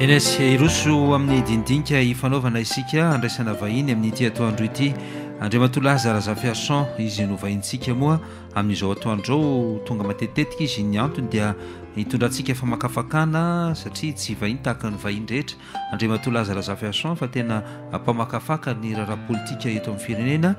enes iroso amin'ny dinidinika ifanaovana isika andraisana vahiny amin'nyity atoandro ity andri matoloazarahazafi acan izy novahinsika moa amin'izao atoandreo tonga matetitetika izy ny antony dia itondratsika famakafakana satria tsy vahiny tahaka ny vahinydrehetra andrimatolazarazafasoan e fa tena mpamakafakany raharapolitika eto amin'ny firenena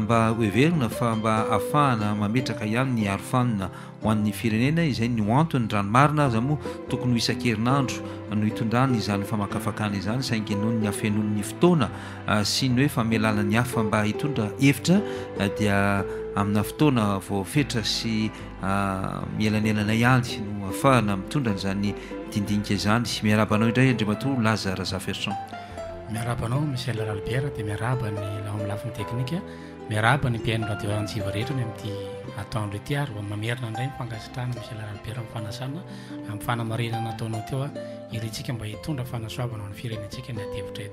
mba oeverina fa mba afahana mametraka ihanyny arofanna hohan'ny firenena zay ny oantony ranomarina azy moa tokony ho isan-kerinandro no hitondrany izany famakafakana izany sainginonny afnonny fotoana ah, siny hoe famealanany afa mba hitondra etra ah, dia aminafotoana vaoafetra sy ah, mielanelanay aly no afahana mitondranyzany dindinika izany s miarabanao indray andriama to lazaraha zaferitraomiaaaomisylraber di miaanyalafi'nyteniaanyaier yndoaaa ayyemfafaataonao teoaitsa mba iondrafanaoavana firenntsika n atra ea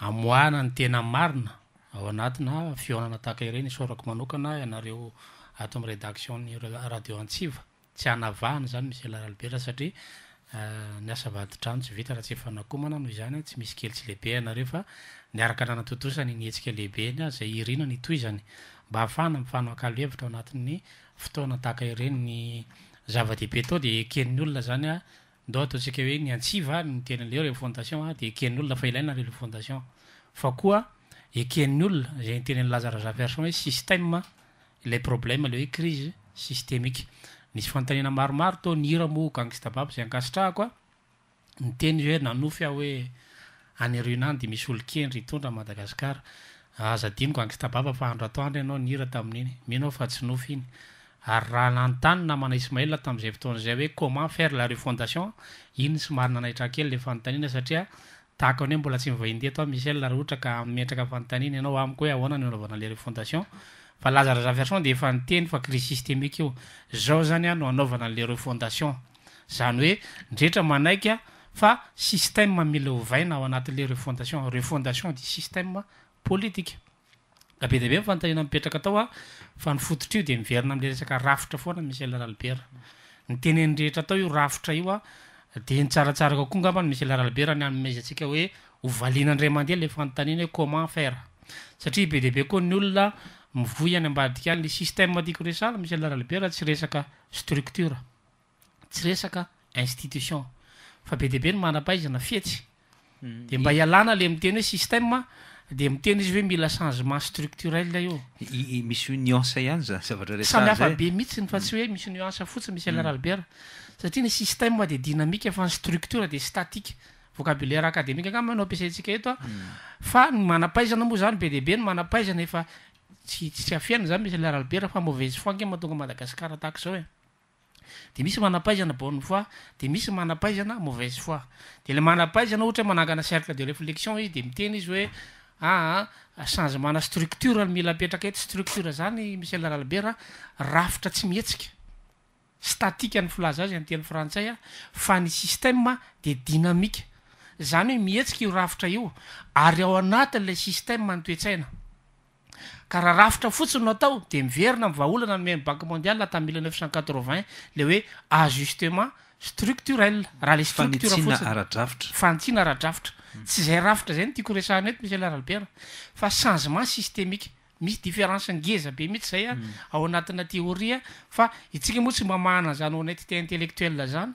amoana ny tena marina ao anatina fionana taka ireny isorako manokana ianareo ato amin'ny redaction ny radio antsiva tsy anavahany zany misy laralber satiaadianotsyitaha ts anohny tsy misykelsiearkaanyneikalehibeayma afana ifanaakalevitra ao anatin'ny fotoanataka irenny ava-dibe to de ekeninyolona zany a do ataontsika hoe ny antsiva ny tena'leo le fondation de ekenin'n' olona fahilaina rela fondation fa koa ekeny olona zay tenynylazarazafarisn hoe system la problèma le hoe crise systémiqe nisy fantanina maromaro to niira moganistababa zay ankasitrahakoa ny teny za hoe nanofy ah hoe aniriinany de misy olo kendry hitondra madagasikara azadinik gangstababa fa handro atoandry anao nira tamin'iny minao fa tsy nofy iny ary raha nanontany namana ismael tamin'izay fotoan'zay hoe comment faire la re fondation inoy sy marina anahitrakely la fanontanina satria taka any he mbola tsy mivaindeha atao misy a raohatra ka ametraka fanontanina anao amiko hoe ahoana noanaovana ale refondation fa lazarazaftnao de efa nteny fa crise systémie io zao zany a no anaovana a'le refondation zany hoe ndrehetra manaiky fa systememila oaina ao anat'le refondation refondation de système politike abe dibe fntn petraka atao a fa nifototra io de miverina am'le resaka rafotra foana misy ralber n tenynndrehetra atao io rafotra io a de nytsaratsara ko koa ngamany misieu laralbe rah ny an'mizy antsika hoe hovalian' andray amandeha le fanontanina hoe comment fare satria be debe koa ny olona mivo han'ny ambadika any le system atiako resala misieur lahralbe raha tsy resaka structure tsy resaka institution fa be debe no manram-paizana fihetsy hmm. de mba hialàna ley mi teny hoe systeme de miteny izy hoe mila changement structurel io misy h nuance hany mm. mm. zany zavatraehiyasyemisyosimisy atalaraomasa zany miyfa maisei ematoga madaasaraoemisy maaazanaeoidemisy maaaznaaiseiaazntaaaacerle de releion ide miteny izy oe aacangemana ah, ah, structure mila petraka ety structure zany misy ela ralabera rafitra tsy mihetsika statika ny folaza azy anteny frantsay a ah, fa ny syste de dynamike zany hoe mihetsika io rafitra io ary ao anatin' la system ny toetsaina karaha rafitra fotsiny no atao de miverina mvaholana nymemy bank mondial ah tam' mille neuf cent quatrevingt in le hoe ajustement structurele raha le struuraotfa nytsiana ara-drafitra tsy zay rafitra zay ny tiakoresahn ety misy laralber fa changement systémique misy différence ngeza be mihitsy zay a hmm. ao anatina théoria fa itsika moa tsy mba mahanan zany honetteté intellectuell zany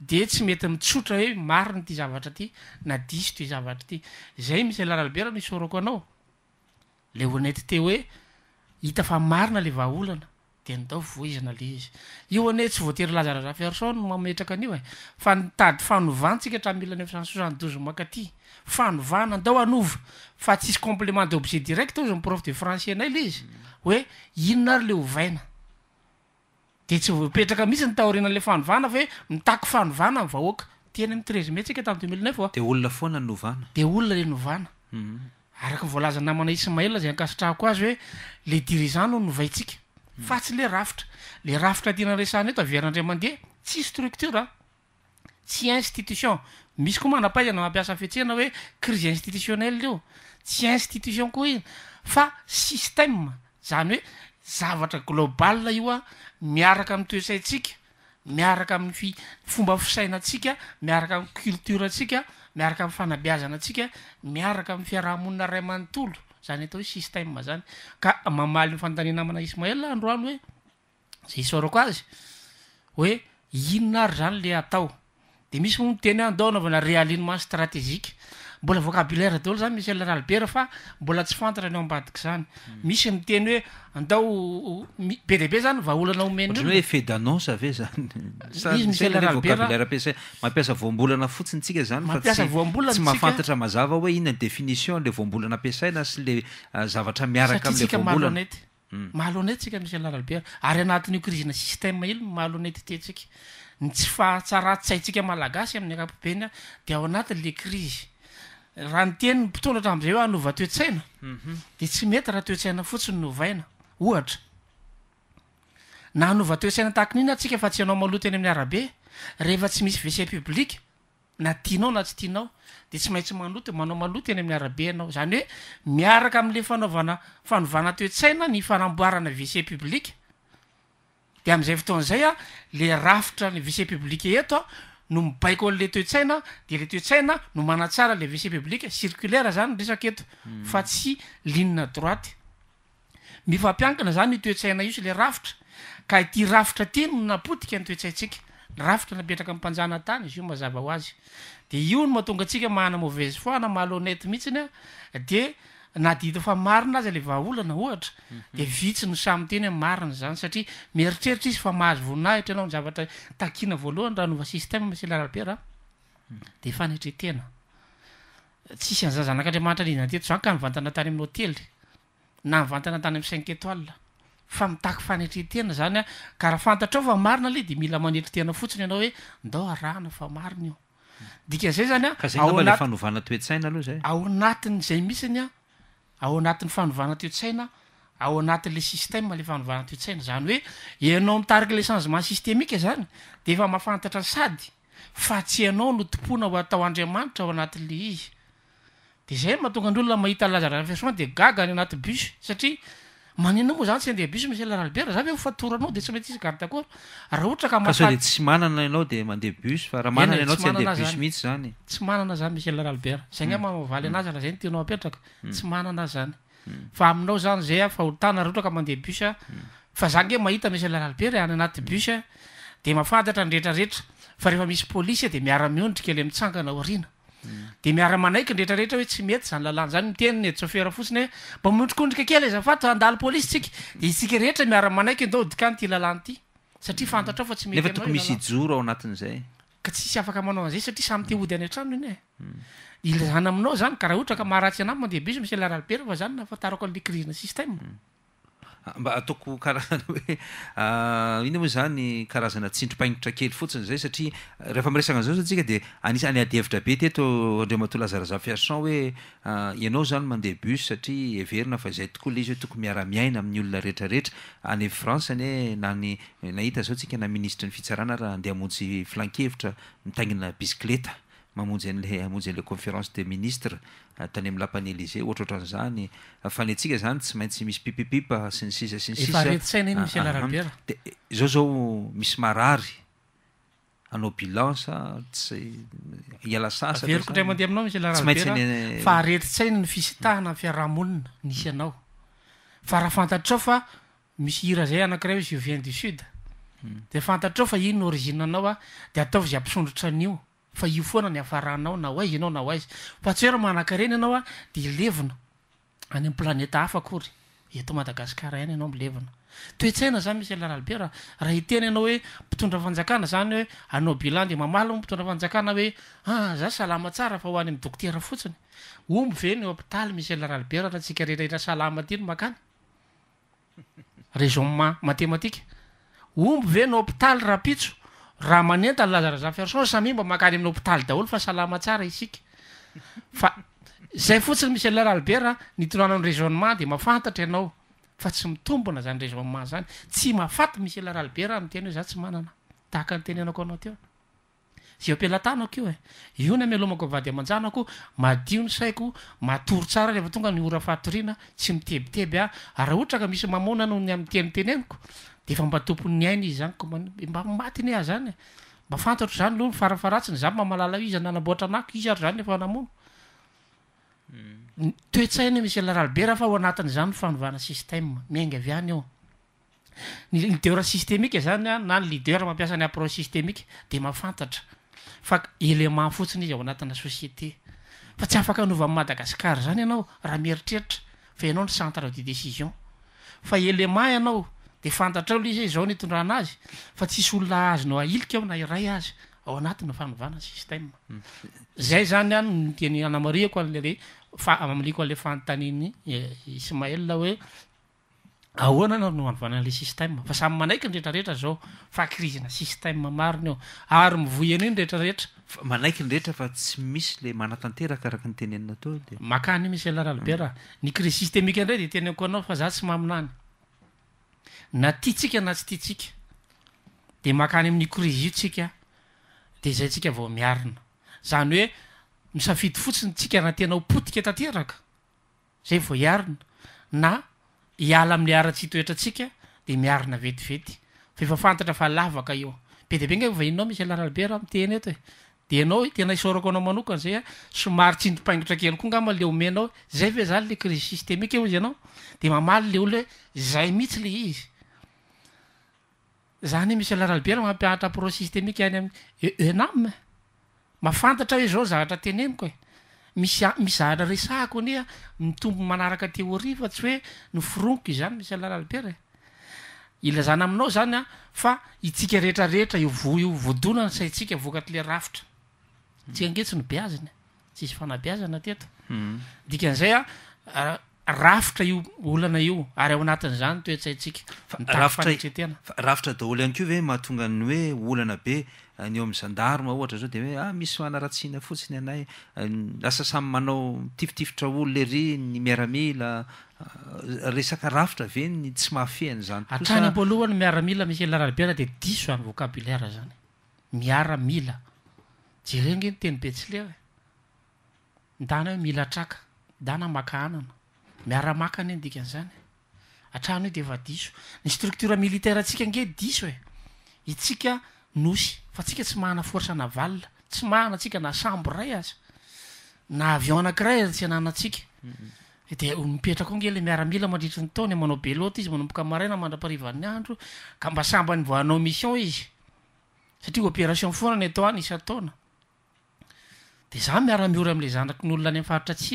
de tsy mety mitsotra hoe mariny ty zavatra ty na diso ty zavatra ty zay misy a laharalbera no isaorako anao le honettyte hoe hita fa marina le vaolana E, e. de naooizna le izioane tsy oaterylazaraaarsono aeaka i fa itady fanoantsika hatra milla neufcent soixantouz mankatyfanoanandao afa tssy complément d' obet directozyy prof de frança nay le izy oeinona aryle oatsyisy tainale fana oemitako fanoana ahoaka tena mtrezeme tsika tameu mieneuf aaeaaaismal zay ankasitraho azy hoe le diriano noaitsika fa tsy le rafitra le rafitra adiananresany eto aveara ndri mandeha tsy structure tsy institution misy koa manapaizana mampiasa fihetsehana hoe crisy institutionnel io tsy institution koa i fa system zany hoe zavatra globale io a miaraka amy toesaintsika miaraka am'nyfi fomba fisainantsika miaraka am'y culture antsika miaraka am'ny fanabiazana atsika miaraka am'ny fiarahamonina raymano tolo zany atao hoe sisteme zany ka mamaly 'nyfantanena amana ismael ah androany hoe za isorako azy hoe inona ry zany le atao de misy mo miteny andaho anaovana réalinement strategique mbola vocabilaire daolo zany misy elaralbera fa mbola tsy fantatra any o ambadika zany misy miteny hoe andao be deibe zany vaaolana oenoneaeyaoaahoeinayiioleaaiaaina sy lsalaaetanet sika hbe ary anatin'io rizina sstilo anet titsika n tsy fahatsaratsaitsika malagasy amin'ny akapobeny a de ao anatin'le ri raha ny tenyptonraa'zay hoe anatoesainade mhm. tsy mety rahatoesaina fotsiny noainaohataaaotoesainataina atia fa tsy anao malo te ny ami'ny araberehefa tsy misy vie publik natianao na tsy tianao de tsy maintsy manot manao malo teny ami'ny arabe ianao zany hoe miaraka amle fanaovana fanovana toetsaina ny fanamboarana vise publike de am'izay fotoanzay a le rafitra ny vice publike eto a no mibaik olela toe-tsaina de le toe-tsaina no manatsara le vice publique circulaira zany resaka eto hmm. fa tsy linne droite mifampiankina zany i toetsaina io sy la rafitra ka iti rafitra tinyn napotika ny toetsaintsika rafitra napetraka amy panjana tany izy io mazava ho azy de io no mahatonga antsika mahna mauvaise foina malonnette mihitsiny a de nadi fa marina azy le vaolana ohatra de vitsino samyteny mariny zany satia merireritr izy aahahira anaonzavarayheaaaramaitranynana tanyaeaa tany amynea inatreena anyrahafantarao a marina le de mila manetritena fotsiny ianao hoend aaaaayzay mhm. zany azaa l fanoana toetsaina alohazay aonatinyzay misiny a ao anatin'ny fanovana teo-tsaina ao anatin'le sistem la fanovana teo-tsaina zany hoe ianao mitariky le changement systemique zany de efa mahafantatra sady fa tsy ianao no tompona ho atao andriamanitra ao anatin'le izy de zay mahatonga ndro olona mahita lazarana fiasoany de gagaany anaty bus satria maninao moa zany tsy andeha bus misy lara lbert zay he mifatoranao de tsy maty isygardecor raha ohtra ka sde tsy manana anao de mandeh bus faamitsy zany tsy manana zany misy lralbert za namamavaly anazy rah zay ntnao apetraka hmm. tsy mananaz zany hmm. fa aminao zany zaya faolotana rah otra ka mandeha bus hmm. fa za nge mahita misylralbert any anaty bus de mahafantatra nretrareetra fa rehefa misy polisy de miara-mionitrika le mitsanganaorna de miara manaiky nrehetrarehetra hoe tsy mety zany lalany zany miteniny edsofera fotsiny hoe mba miotrikondrika kely ezafato andalo polisysika de isika rehetra miara manaiky andao dikany ity lalàny ity satria fantatra ao fa tsy met nefa antoaok misy ijoro ao anatin' zay ka tsisy afaka manao an'izay satria samy ty mm. hody any antranoy iny e mm. ilazany aminao zany karaha ohatra ka maharatsy anay mandehabe izo misylaralbera fa zany nafatarak anle krizina systeme mm. mba ataoko kara hoe ah, iny moa zany karazana tsindropainatra kely fotsiny zay satria rehefa miresanazao za sika de ansany adyhevitra be teto andre matolo azaraza fiartan hoe ah, ianao zany mandeha bus satria everina fa izay tokoa le izy hoe tokony miara-miaina amin'ny olona reetrareetra anyefrance ny oe nany nahita zao tsika na ministra ny fitsarana raha andeh amontsy flanke hevitra mitagnana bisikleta mamonjy an'le amonjy an'le conférence de ministre ah, tany ami' lapanelyze ohatra ohatra an'zany ah, fa neantsika zany tsy maintsy misy pipiipa sy ny ia smiyde ah, zao zao misy arary anao bilans tsy iaeiiaao rahanaoa misyi zay anakray uvien du suddefantaofa hmm. inooriinaoade ataozy amiondrotr nio fa io foana ny afaranao na o aizy anao na oaizy fa tsyera manaka reny anao a de levina any am'y planeta hafakory to madagasiar hany anao mlenatoetsaina zany misy laralber raha itena anao hoe mpitondra fanjakana zany hoe anaoilade mamaloo mpitondra fanjakana hoe a ah, za salama tsara fa hoany ami'ny doktera fotsiny ombo ve ny opitaly misy lara lberr tsikareraera salamaino makanyréo matematika omby ve ny hopitaly rahapitso raha manenta lazarazafaon am mba mahkaly amin'ny hpitaly daolo fa aszay fotsinymiielarlber nitonan ny régiment de mafantatra anao fa tsy mitombona zany régnmet zany tsy aamiielrlberamteny hozatsy aaeaoanaonakoio e io ny amy alomako vady amanjanako madio ny saiko matory tsara lehefa tonga niora fahatorina tsy mitebiteby a araha ohatra ka misy mamona noho ny amyteniteneniko fa mba tomponaina izy zany o mbamatiny hmm. a zany mbafantatro zany alohanfarafaratsiny zay mamalalaiz aabora anaiar zanynaoesaiymiy ehanyayaer mampiasany approce sstemieeahaaan otsiny izy ao anatin société fa tsy afaka noanmadagasiar zanyanaoahamieritreritra fa ianao nycentrede deciion fa element ianao de fantatra loh izyy zao nytondraana azy fa tssy olona azy no ailika eo na iray azy ao anatnofanovanan sstezay mm. zany any ntny anamariako ale faaliko ale fantanin'ny eh, ismael hoe ahoanana noavanan'le siste fa samy manaiky nretrarehetra zao fa rizina sste mariny ao ary mivoana nretrarehetraaetsyisayimisy be ny rise sstemiquendray de teneko anao fa za tsy maminany na ty tsika na tsy tytsika de mahakany amin'ny krizyo tsika de zay tsika vao miarina zany hoe misafidy fotsiny tsika na tena ootika e zay voiinna ila ame aratsy htoetra tsika de miina vetivey aa aa iobe dibe ngavainnao misy alarabe ra mteny eto e de anao tena isorko anao manokany zay a somary tsinipaingtra kely koa ngama le omenao zay ve zany le criy systemique o izy anao de mamaly le olo hoe zay mihitsy le izy zany misy alaralbera mampiahatra apro sistemique any amin'ny e ename mafantatra hoe zao zahatra teneniko e misy misy zahatra resako anya mitombo manaraka te orifa tsy hoe no fronoky izany misy alaralbere ilazana aminao zany a fa itsika rehetrarehetra io vo io voadonana saintsika vokatyle rafitra tsika angetsy no beaziny tsisy fanabiazana teto hmm. dikan'izay a rafitra io olana io ary ao anatin'zany toetsantsika mattenaarafitra daholo ihany keo ve mahatonga ny hoe olana be eh, an eo amn'y zandarome ohatra zao de hoe a ah, misy anaratsiana fotsiny anay eh, lasa samy manao tifitifotra olo leriny miaramila eh, resaka rafitra aveny tsy mahafihany zany atrany mboalohany miaramila misylaranybena de diso any vocabilaira zany miara e. mila jerenge miteny be tsy leoe ndana hoe milatraka dana maka hanana miaramakany endikan' zany atrany hoe de efa diso ny strutra militara atsika nge diso e itsika nosy fa tsika tsy maana naa aaaemipetrak o ngele miaramila mandritri ny taony e manao belota izy manomboka maraina mandrapaharivan'ny andro ka mba sambany vanaoision rayoaaaamla zanrak nolona ny amfaitrati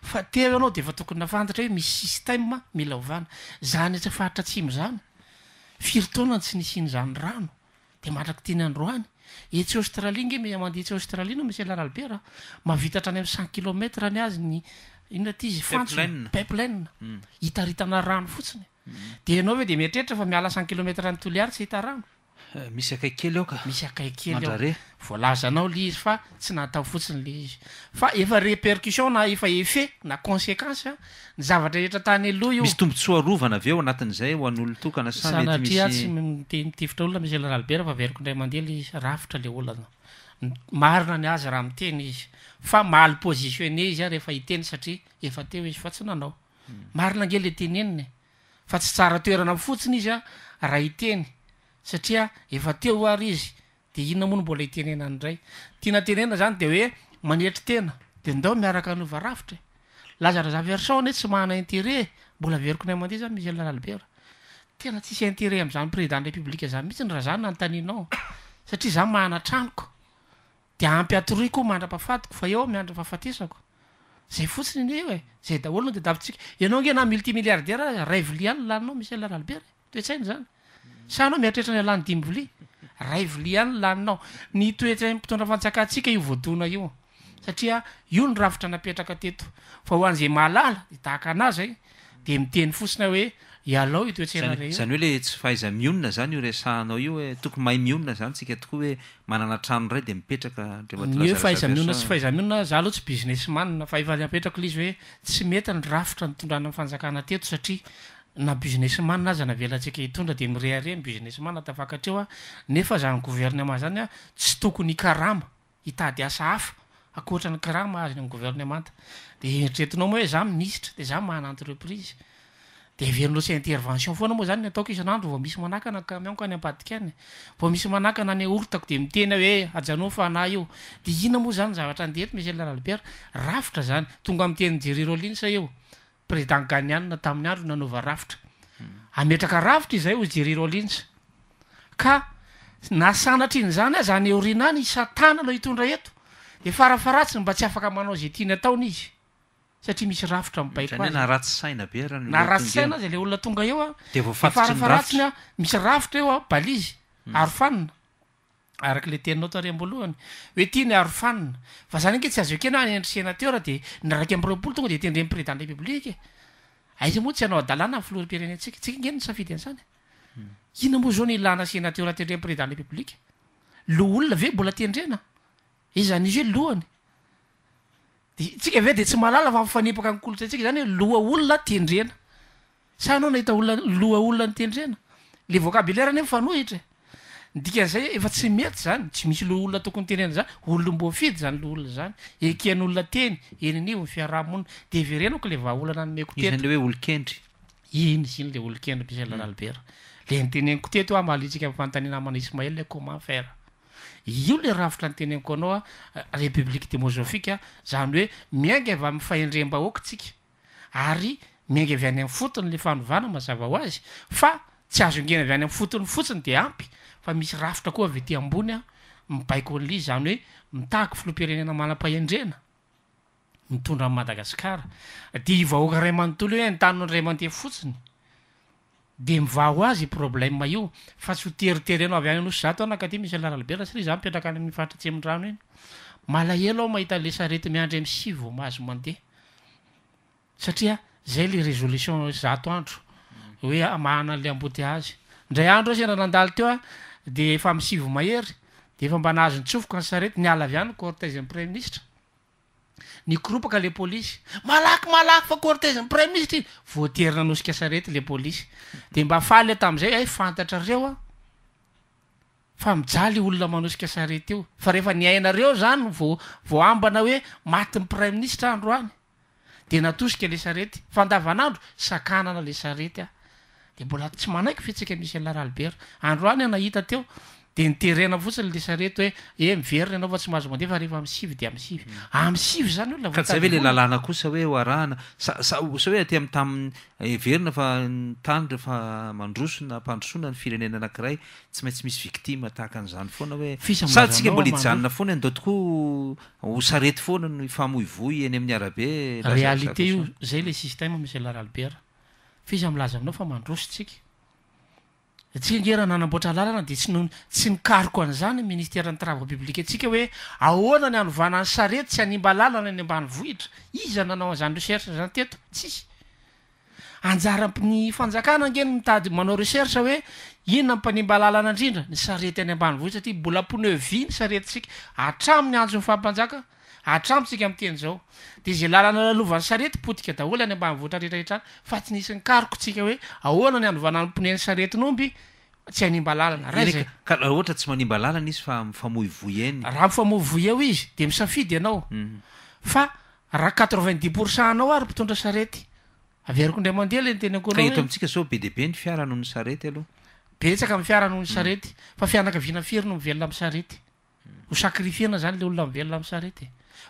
fa teho anao de efa tokony nafantatra hoe misy sisteme mila ovana zany etsy faratra tsimy zany firotonany tsy nisiny zany rano de mantraky teny androany etsy aostralie nge m mandehatsy aostralia nao misy alahralbe ra mavitatra ny ami'y cent kilometre ny azy ny inona ty izy fantsoa peplaine hmm. hitaritana rano fotsiny hmm. de ianao ve de mitreritra fa miala cant kilometre ny toloarytsy hita rano Eh, misy aey emisy aaikelyzaanao le izy fa tsy naatao fotsiny le izy fa efa répercusion na efa efet na conséqancea ny zavatra rehetra tany aloha ioieoa'yna tsy itiotra olona mierferiko ndrayndehla izy atra le olana mrina ny azy raha miteny izy fa mal positionne izya rehefa iteny satria efa teo izy fa tsy nanao hmm. marina ange le teneniny fa tsy tsara toerana fotsiny izy a raha iteny satria efa te oary izy e. de inona mono mbola itenena an ray tinaenea zany de oe anety ena de ndao miarak rae tsy mbolaerikonay mandeha zany mielbertis azanyéirpbaymihits haoia aymohanrahaa a eo mandra ha zay fotsiny ny eo e zay daolo no de davitsika ianao ngenamultimilliardaraian lnnao mielalber toe-tsainy zany sanao miatretra ny alany dimboli ray vili any ny laninao ny toetsain'mpitondrafanjakantsika io voatona io satria io ny rafitra napetraka teto fa ho an'zey malala de tahaka an'azy a de miteny fosina hoe ialao io toetsaina rey i zany hoe le tsy fahaiza mionona zany io re sanao io hoe eh, tokony may mionina zany tsika tokoa hoe manana trano ray de mipetrakadreanyoefahaizamionna tsy fahaizamionona za aloatsy business manina fa ifa y mapetraky l izy hoe tsy mety ny rafitra nitondrana any fanjakana teto satria na businesmana azy navela antsika hitondra de mireareny businessmanna tafakatreo a nefa zany gouvernement zany a tsy tokony arama itady asaaf akoatra ny rama azny gouvernement de itretinao moa hoe za ministra de za manentrepriseelotsy intervention foana moa zanyn ataoo ianandro vamisy manakna kko ny apadiny vao misy manakana ny otako de miteny hoe aanofana io de ina moa zany zavatra andeeto miselalalber rafitra zany tonga m tenyny jérirolins eo pridentgany anina tamin'ny andro nanaova rafitra ametraka rafitra izay o jeri rolinsa ka nasanatra inyizany ah zany eorinany satana ano hitondra eto de farafaratsiny mba tsy afaka manao zay tiny ataony izy satria misy rafitra mbaiko azynaraaina be na ratysaina azay le olona tonga eo ado farafaratsiny a misy rafitra eo a balizy hmm. aro fanina araky le teninao taremboalohany hoe ty nyarofani a zany ge tsy aenaaedrolo tona edreoa tsy ana aaàna loprensiatka e'anyomboadazany izy hoeoaytsikaave de tsy malala fa mifanipaka nkolotsentsika zany hoe loaolna edreaaanao nahiaolaloaolona nytendrena le voabilarany e, mifanoahitra e. ndikan'zay efa tsy mety zany tsy misy lo olona tokony tenena zany ololomboafidy zany lo olona zany ekian' olona teny enin'ivo mi fiarahamonina de ve renko le vaaolana nomekotetoloe olokendry iny izy iny le olokendry bislnalbert mm. le nteneniko teto a malitsika mfantanina amana ismael le comment far io le ravitra ny teneniko anao a republique démozophike zany hoe miainga avy mfaendrem-ba oakatsika ary miainga avy any am'y fotony le fanovana mazava ho azy fa tsy azo ngena avy any am'y fotony fotsiny de ampy fa misy rafitra koa avy ty ambony a mibaiknli zany hoe mitaako flo-pirenena malapahndrena mitondra madagasiaraaayooo nondray mande fotsinyde mioazyrbliotsyoyoatnaka tymisy bersrya mipetraka ayfantratsy amnrano inyaaelo aho mahitalesety miandrysiazoearaay le ianroodray anonada teoa de efa misivo mahery de efa mba nahazo nytsofoka ny sarety nialavy anyny corteze any preme ministra nykoropaka le polisy malakymalaky fa corteze amny preme ministra iny voatery nanosika sarety le polisy de mba afaly tam'izay ay fantatra reo a fa mijaly olona manosika sarety io fa rehefa ny ainareo zany vo voa ambana hoe matiny preme ministra andro any de natosika le sarety fandavan'andro sakanana le sarety a de mbola tsy manaiky fintsaka misy alara albert androany a nahita teo de niterena fotsiny le sarety hoe eh miverina ianao fa tsy mahazo mandeha fa rehefa msivy de amsivy mm. ah, amy sivy zany o laayhoe le lalàna kosa hoe hoarahana sa sa osa hoe aty ami'y tami eh, verina fa nytanyra fa mandrosona ampandrosona ny firenena anakiray tsy maintsy misy victima tahaka an'izany foana hoefi sa tsika mola hijanna foana andahtoko hosarety foana no famoivoy any amin'nyarabe laréalité io zay le systeme misy lara albert fiza milaza aminao fa mandrosotsika zatsia ngeraha nanamboatra lalana de tsytsy nikariko an'zany ministerany travao piblique atsika hoe ahoana ny anovanany sarety tsy animba lalana any ambany vohitra iza nanao a'izany recerce zany teto tsisy anjara ny fanjakana ngeny mitady manao resercha hoe inona mmpanimba lalana indrindra ny sarety any ambanyvohitra satria mbolapnevi ny saretysika atramin'ny anjonny fampanjaka atramotsika am' teny zao de za lalana alovan'ny saretypotika daholy any ambavoatrarehtraretrany fa tsy nisynkarikotsika hoe aoana ny anovananympnan'ny sarety nomby tsy animba llnaaaohaa tsy mana na izy fa mifamoah miaedeaoraha mhm. quatrevint dix pourcent anao ary mpitondra saretyaveriko ndramandehalen teny akoan amtsika zaobe debe fiarahoy sreaohem fiaranhoy mm. aetyafiarnomvemsaetina mm. zany le olona mvelo amsaret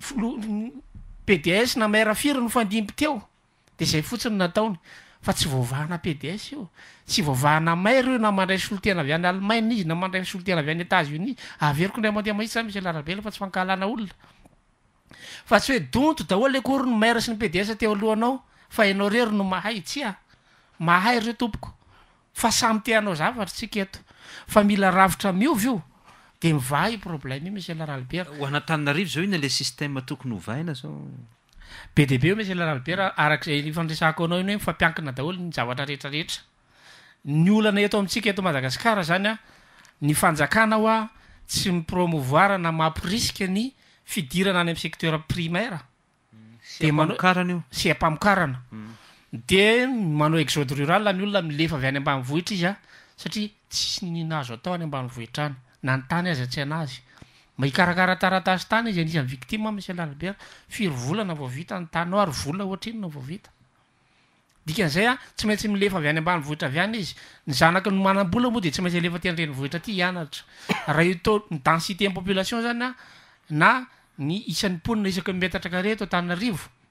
flopds na maira firo no fandimpy teo de zay fotsiny nataony fa tsy voavahana pds io tsy voavahana mairy io na mandray solotena avy any alemainna izy na mandray solotena avy any étazunis averiko ndray mandehamaitsa a isy larabela fa tsy naona fa tsy hoe donto da oala akory no maira sy ny pds teo alohanao fa hianao rery no mahay tsy a ah. mahay reo tomoko fa samy tehanao zavatry tsy keto fa mila ravitra miovy io obl akaanao inho ifmiankina daholo ntrere olana etoatsika etomadaaiaa zany anynaaho a tsy mipromovoirna mampy risqe ny fidirana any am'nysecteur primaro hmm. sy ampamokrana hmm. de manao exode rurala ny olona milefa avy any ambanyvohitra izya satria tsy ninazo atao any ambany vohitrany na nytany azytsyayiaakaattatany izy anianitim mselalbert firvolana vovita ny tanyanao aryvola oatrinnaitaayatsy maintsy ienyabnhraaaamoa de tsy maintsyeatrenhrayh t yencité npoplaion zany a na ny isan'ny onina isaka metatra kare totai ea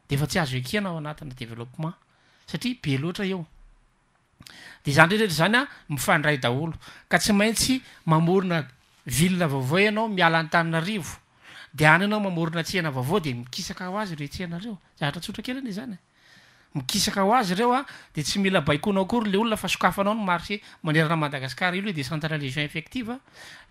ty azoaanaydlmentrereetra zanya mifaray daolo ka tsy maintsy mamorna vile vaovao ianao miala n'ny taninarivo de any anao mamorina tsyhana vaovao de mikisaka ho azy re tsyanareo zaatratsotra kely ny zanyia e. o azy reoa de tsy mila baikonaakory le olona fa sokafanao ny mare manerana madagasiara ilohe de santaléion effective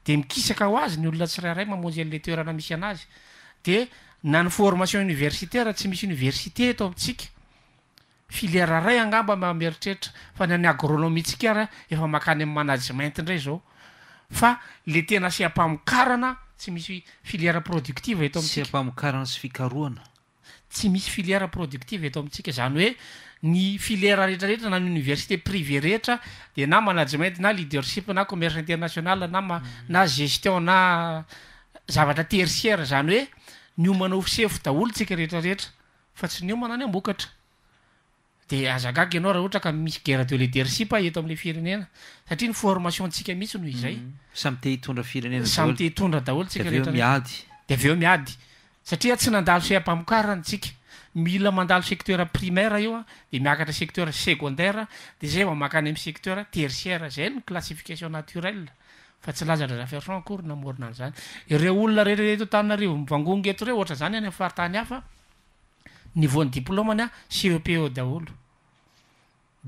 de iaka ho azy ny olona tsirairay mamonjy leteana misy anayayraion universitair tsy misy niersittoasayaeitrehitraa nanyaromitsika efa mahkany ammanaement ndray zao fa le tena seampamokarana tsy misy filièra productiva eto amitsi kampamokarana sy fikaroana tsy misy filièra productive eto amintsika zany hoe ny filièra rehetrarehetra na ny université prive rehetra de na management na leadership na commerce international na mana mm. gestion na zavatra tercière zany hoe ny omana ofisefo daholo tsika rehetrarehetra fa tsy ny omana any ambokatra de azaa anao raha ohata ka misy erdeledercip eto am'la firenena satria ny formationtsika mihitsy noho izaysamy mhm. te hitodr daaeosaa ty mpamoaanytimia secteur primaie ioa de miakatra secteur secondaire de zay amah any amsecteur tercièr zaynyclassification naturelfa sy lzatra zaarooa ny eooona ehtrretnnaget reo ha zny ay afaritany hafa nyvoan'ny diplômany a sepe daolo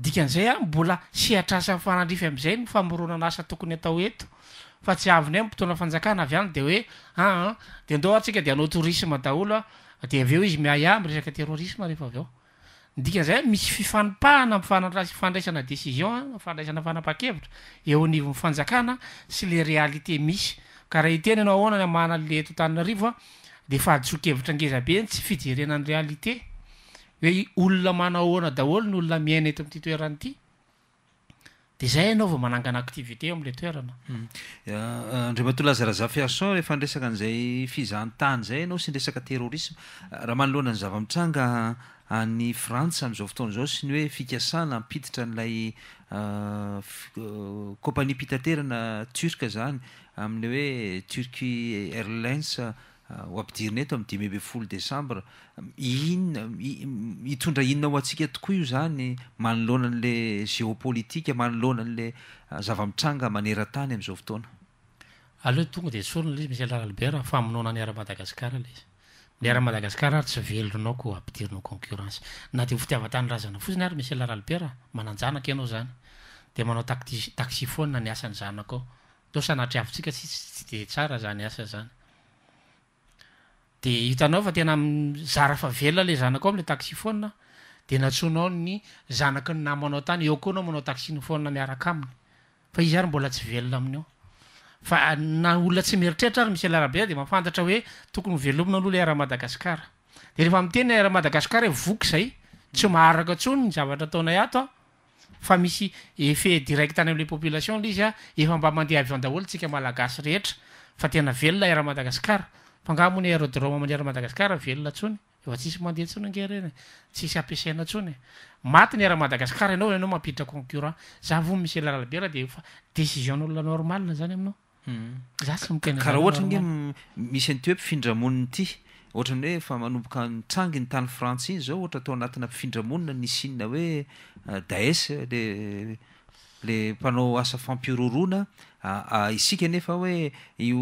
dikan'izay a mbola sy atrasafanandrify am'zay nyfamoronanasa tokony atao eto fa tsy any y mptonaaaaan de oedeoatsika de anao ois daoloa de aveo izy miayamresakaterorism rehefa aveo dikan'zay misy fifaniahana mffandraisanaeioifaraisanaaaeitraeofanaa sy le réalité misy araha iteny anao aoananyamanale etotanina arivo a defa atsokevitra angezabe any tsy fijerenan'ny réalité hoe olona manahoana daholo ny olona miaina eto ami'ity toerany ity de zay ianao vao manangana aktivité o am'la toerana hmm. euh, andreo matola azaraza firson rehefa nresaka an'izay fizahntany zay ianao sy nresaka terrorisma euh, raha mano lohana ny zava-mitranga any frantsa am'izao fotoana zao sy ny hoe fikasana mpiditra n'ilay euh, companie pitaterana turc zany amn'le hoe turqui airlines ho apidiriny eto am'y dima be folo decembre inona hitondra inona ao antsika tokoa io zany manoloanan'la géopolitika manoloanan'la zava-mitranga manerantany am'izao fotona aleo tonga de sorina la izy misy laralbert fa minao naniara madagasikara la izy mnyaramadagasikara ary tsy veloinaoko ampidirinao concurrence na de ho fitiavantany razana fosiny ary misylahralbert mananjanaka ianao zany de manao tai-taxihona niasany zanak ao tao sanatriavintsika tsis tsy de tsara zanyasa zany de hitnao fa tenana le zanak aoa'ly taxifona de natsonao ny zanak ny namanao tany eo ko anao manao taxiny fonina miaraka aminy fa iz ary mbola tsy velona amin'aoa naoloa tsy eritretra ry misy laraha de mafantatra hoe tokony elomina alohalramadagasiara de rehefa mitenyramadagasikara e voky zay tsy mahraka tsonyny zavatra ataonaao a fa misy eedirectany amla populationla izy a efambandaholontsika malagasy rehetra fa tena velona aramadagasikara fangamon'ny e, aérodrome mandrera madagasikara velona ntsony efa tsisy mandeha ntsony ange reny tsisy ampiasaina ntsony e maty ny era madagasikara ianao anao mampiditra concurrent za vo misy ela ralabela de fa décision nolona normale zany aminao hmm. za sy mienaka raha oatra ne misy an'ity hoe pifindramoniny ity ohatra ny hoe fa manomboka nitranguy ny tany frantsa iny zao ohatra atao anatina mpifindramonia nisinna hoe euh, daech le le mpanao asa fampirorona isika nefa hoe io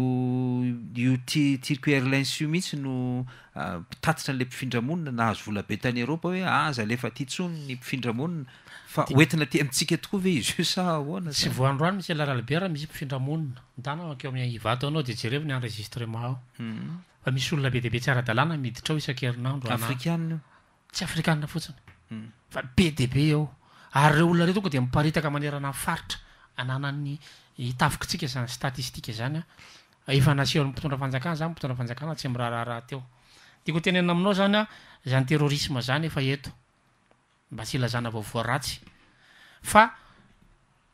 io ti tircuerlance io mihitsy no mpitatitra n'le mpifindramonina naazo vola be tany europa hoe aza ah, lefa ti tsony ny mpifindramonina fa oentina ti amintsika tokoa ve izy io sa ahoana tsy voandro ano misy laralabe raha misy mpifindramonina ntana a akeo ami' hivato anao de jereviny enregistrement ao hmm. fa misy olona be debe tsi aradalàna miditra o isan-kerinandroaafrikana o tsy afrikana fotsiny hmm. fa be debe ao ary reo olona ireo tonka de miparitaka manerananyfaritra ananan'ny itafikatsika zany statistika zanyaaseommpitondra fanjakana zany mpitondra fanjakana tsy rahrharahateoiaotnna aminao zanya zanyterorism zanyemba sy naoaya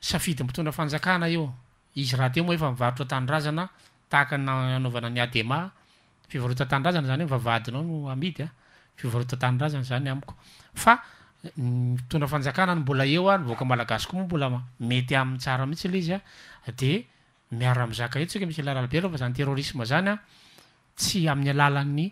safidy mmpitondra fanjakana io izy raha teo moa efa mivarotra tandrazana tahaka nanovana ny adema fivarotantandrazana zanyo mivavadinao no amidy a fivarotantandrazana zany amiko fa itondra fanjakana ny mbola eo a nyvoaka malagasiko moa mbola mety amin'n tsaramihitsy l izy a de miara mzaka eotsika miselralberfa zany terrorisme zany a tsy amin'ny alalan'ny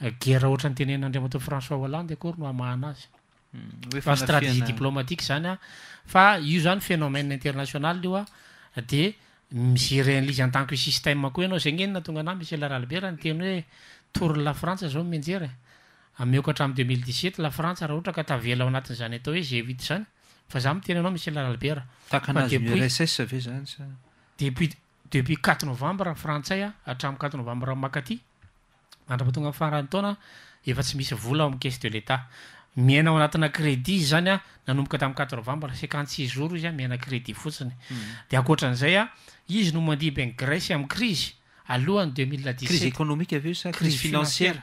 eh, guera ohatra nytenen'andreamatao françois hollande aory no amaazyfastratégie hmm, diplômatique zanya fa io zany fénomène internationalio a de misurlizy antank system koa anao zay gny enona tonga na miselaralber noteny hoe tour la fransa zao menjera moko ahatramn' 207 la frantsa rah ohatra ka tavela ao anatin'zany atao hoe g u zany fa za mi tena anao misyllberzeyepuisdepuis 4 novembre frantsay a atram' quatre novambremakaty andraaatonga farahantaona efa tsy misy volao amn qcase de l'etat miaina ao anatina crédit iz zany a nanomboka tamin' q novembre cte6ix jours izy a miaina crédit fotsiny hmm. de akoatran'izay a izy no mandih baing grèce am'y crise alohany 20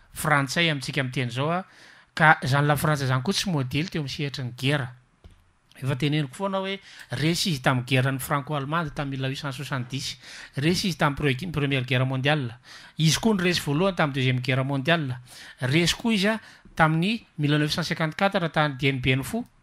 frantsay amintsika am' teny zao a ka zany la frantsai zany koa tsy modely teo misehatry ny guerra efa teneniko foana hoe resy izy tamn'y guerrany franco allemande tamn'y milla huut cent soiat0x resy izy tam'y p- première guerre mondial izy koa ny resy voalohany tam'y deuxième guerra mondial resy koa izy a tamin'ny mileneufcentcinuant4t tany dimbeny fo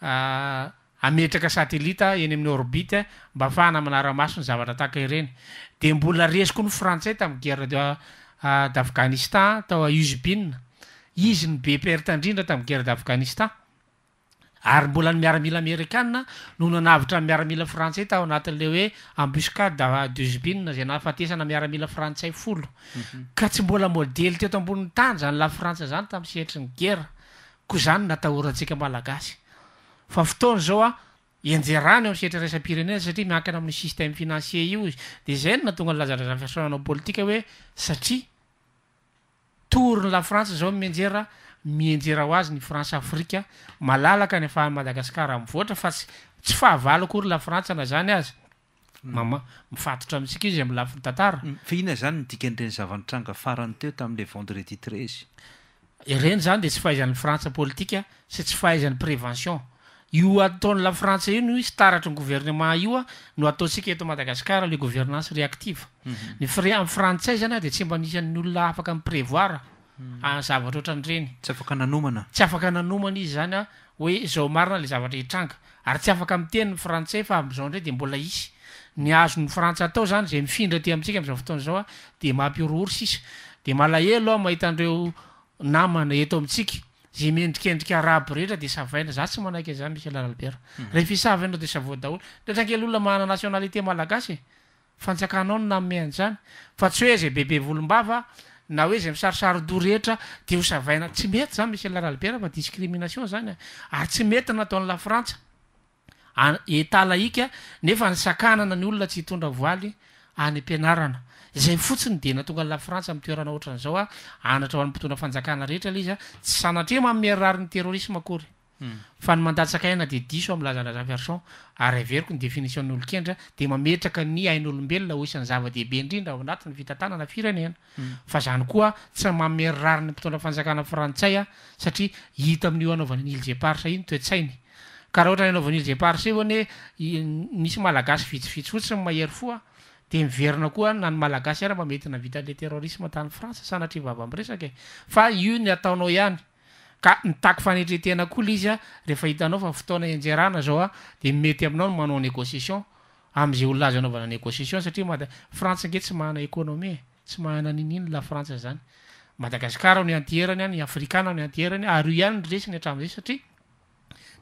Ah, ametraka satelita eny amin'ny orbita mba afahana manaramaso ny zavatra taka ireny de mbola reziko ny frantsay tam'ny gerad'afganistan ah, ataouzbi izy ny bepert indrindra tamn'ngera d'afganistanybola ymiaramila amérika no nanavitra ymiaramila frantsay tao anatin'le hoe ambuskadduzbie zay naafatesana miaramila frantsay folo mhm. ka tsy mbolamodely teto ambon'ny tany zany lafrantsa zany tam'ysetriny era ko zany natahoratsika alagasy fa fotoany zao a enjerany io amsetraresa pirene satria miakana amin'ny systeme financier ioizy de zano na tongalazaraapolitia hoe satria torny lafrantsa zao mienjera mienjera ho azy ny franse afrika malalaka ny fh madagasiarara fastsy fahako rylaansna zyatsny detsy fhan'nyransa politika sy tsy fahaizan'ny prévention io ataon' la frantsa io no staratry ny gouvernement ioa no ataontsika eto madagasicara le gouvernance réactive mhm. ny-am'y frantsay zany a de tsy mba nisan'ny olona afaka my prévoir azavatra mhm. ohatra nyirenyaakanomana tsy afaka nanomana izy zany a hoe zao marina la zavatra hitranga ary tsy afaka m tenyny frantsay fa am'izao indrey de mbola isy ni azon'ny frantsa atao zany zay mifindra ty amintsika am'izao fotoan'zao a de mampiorory sisa de malahelo a mahita andreo namana eto amitsika zy mendrikendrika raby rehetra de savaina za tsy manaiky za misy laralber mhm. rehefiaa anao de savadaholy drehetra ankely olona manna nationalité malagasy e fanjakanao no namehan' zany fa tsy hoe za bebe volom-bava na hoe zay misarosaro do rehetra de ho savaina tsy mety zany misy laralbera fa discrimination zany ary tsy mety na ataonylafrantsa etalaika nefa nisakanana ny olona tsy hitondra voaly any am-pianarana zay fotsiny de na tonga lafranta ami'y toerana oatran'zao a anatra oan'ny mpotondra fanjakana rehetra la izy tssanatria maomerrariny terrorismaaorya hmm. nndasaaina deio mlaza azaon aeriko ny déinitioolokendra de aeaka ny ain'olobelona oian'nyavadeibe idrindra aoanat'nyatnnaeyktsy hmm. maomerrinymptonrafanjakanaantsayaaa'aoan ihaoneymisy alaasy vitsiitsotsiy mahery foa demiverina koa a na ny malagasy ary mba mety navitanle terrorisme tany frantsa sanatryvava am' resakae fa io ny ataonao ihany ka mitaky fanetretena kol izy a rehefa hitanao fa fotoana enjerana zao a de mety aminao o manao négociation am'zay olonaza anaovana négociation satria m frantsa nke tsy manna économi tsy mahna ninin la frantsa zany madagasikara ny anterany any afrikana no anterany ary io iany rresiny hatram'zay satria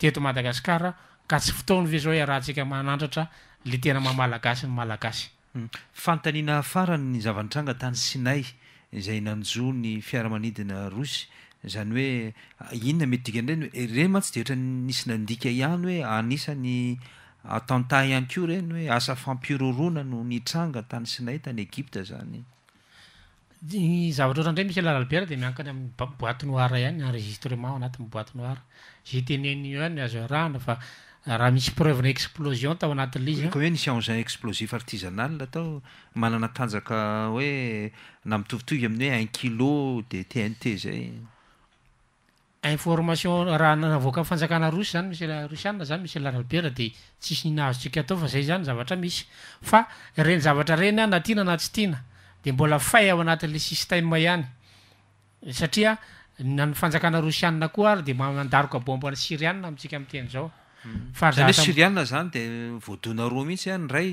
teto madagasikara ka tsy fotoany avae zao hoe raha antsika manandratra le tena ma malagasy ny malagasy hmm. fanotanina afarany ny zavantranga tany sinay zay nanjo ny fiaramanidina rosy zany hoe inona mety dika any eh, ireny hoe reny ma tsy de ohatra nisy nandika ihany hoe anisany atenta ihany ko reny hoe asa fampirorona no nitranga tany sinay tany egypta zany ny zavatra oatra ndray misylar alberr de miankany ami'ny boite noir ihany n enregistrement anatiy boite noir gtnn any azo rahana fa raha misy preuvena explosion tao anatin'l izkhoe nisongun explosif artisanal atao manana tanjaka hoe namitovitovy amin'ny hoe un kilo de tnt zay inormation rahaavoaka fanjakana rosy zany misrosaa zany miylarlber de tsisy ninahazotsika atao fa zay zany zavatra misy fa reny zavatra reny an natiana nasy tiana de mbola fay ao anatin'le sisy tainomayhany satria nany fanjakana rosianna koa ary de m-mandaroka bombaan'ny sirianna amitsika am'n teny zao mm. fa zanayoa sirianna zany de voadona roa mihitsy a n ray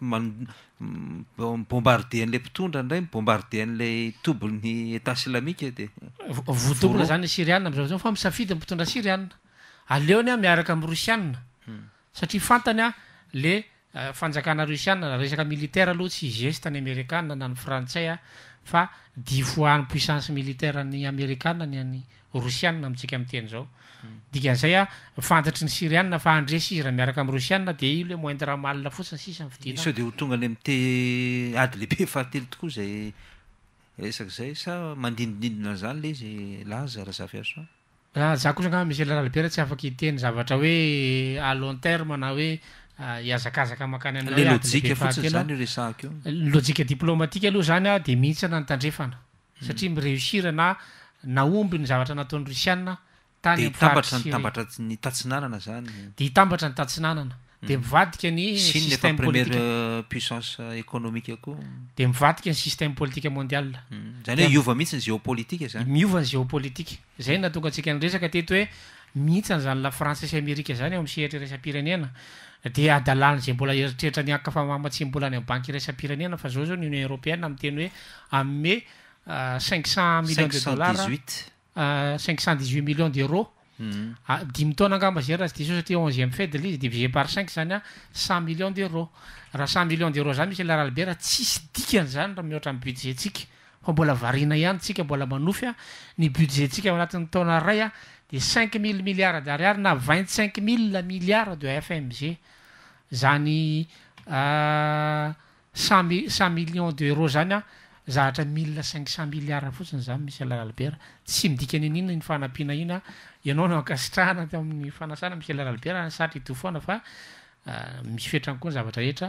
mabombarderan'lay mpitondra ndray mbombarder an'lay tobon'ny etat slamike de vodonona zany sirianna am'zaoazao fa misafidy ny mpitondra sirianna aleo any a miaraka am'y rosianna mm. satria fantany a le Euh, fanjakana rosia resaka militare aloha tsy geste any amérika na any frantsay a fa difoin'ny puissance militaireny amérika ny an'yrosia mitsikam'tenaon'zaya hmm. fantatry ny siria fa andre siz rh miaraka am'y rosia de io hoe moindrahamalna fotsiny sisa fidiso de ho tongaymtehibetoa ayaysdiddinyl ihzoa namslhbe tsy afak iteny zavatra hoe lon terme na hoe iazakazaka akny alojika diplômatika aloha zany a de mihitsana nytandrefana mm. satria mireosir na naombny zavatra nataon rsianna tanydehitambatra e ny tatinnana de mivadika nyeio mm. de mivadika ny systeme euh, euh, e politie mondial mm. zy mihitsi ny éopoliti e ay miovany géopolitie zay natongaantsika nyresaka teto hoe mihitsan' zany la françaisy ameria zany eoam'setrresampirenena de adalnyzay mbola eritrehitra niakafamahmatsi mbolany amy banke irasa pirenena fa zao zao ny union européenne am teny hoe ame euh, cincent million dellar euh, ienut millions deuros hmm. ah, dim tone angambazarah zy d ao satri onzime fedelizy de bge e par cinq zany a cent millions d'euros raha cent million d'euros zany misy laralbe rah tsisy dikany zany rah mihohatra am budetntsika fa mbola arina ihanytsika mbola manofya ny budget ntsika anatin'ny taona ray a de cin mille milliard d'ariar na vintcin mille milliard de fmg zany ah, cent mil- cent million d'euros zany a zahatra mille cinq cent milleard fotsiny zany misy alalalbera tsy midika any an'ina ny fanampihana inaa ianao no ankasitrahana t amin'ny fanasana misy alalalbera ny satra itofoana fa ah, misy foetrany koa ny zavatra rehetra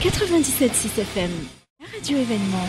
97.6 FM, la radio événement.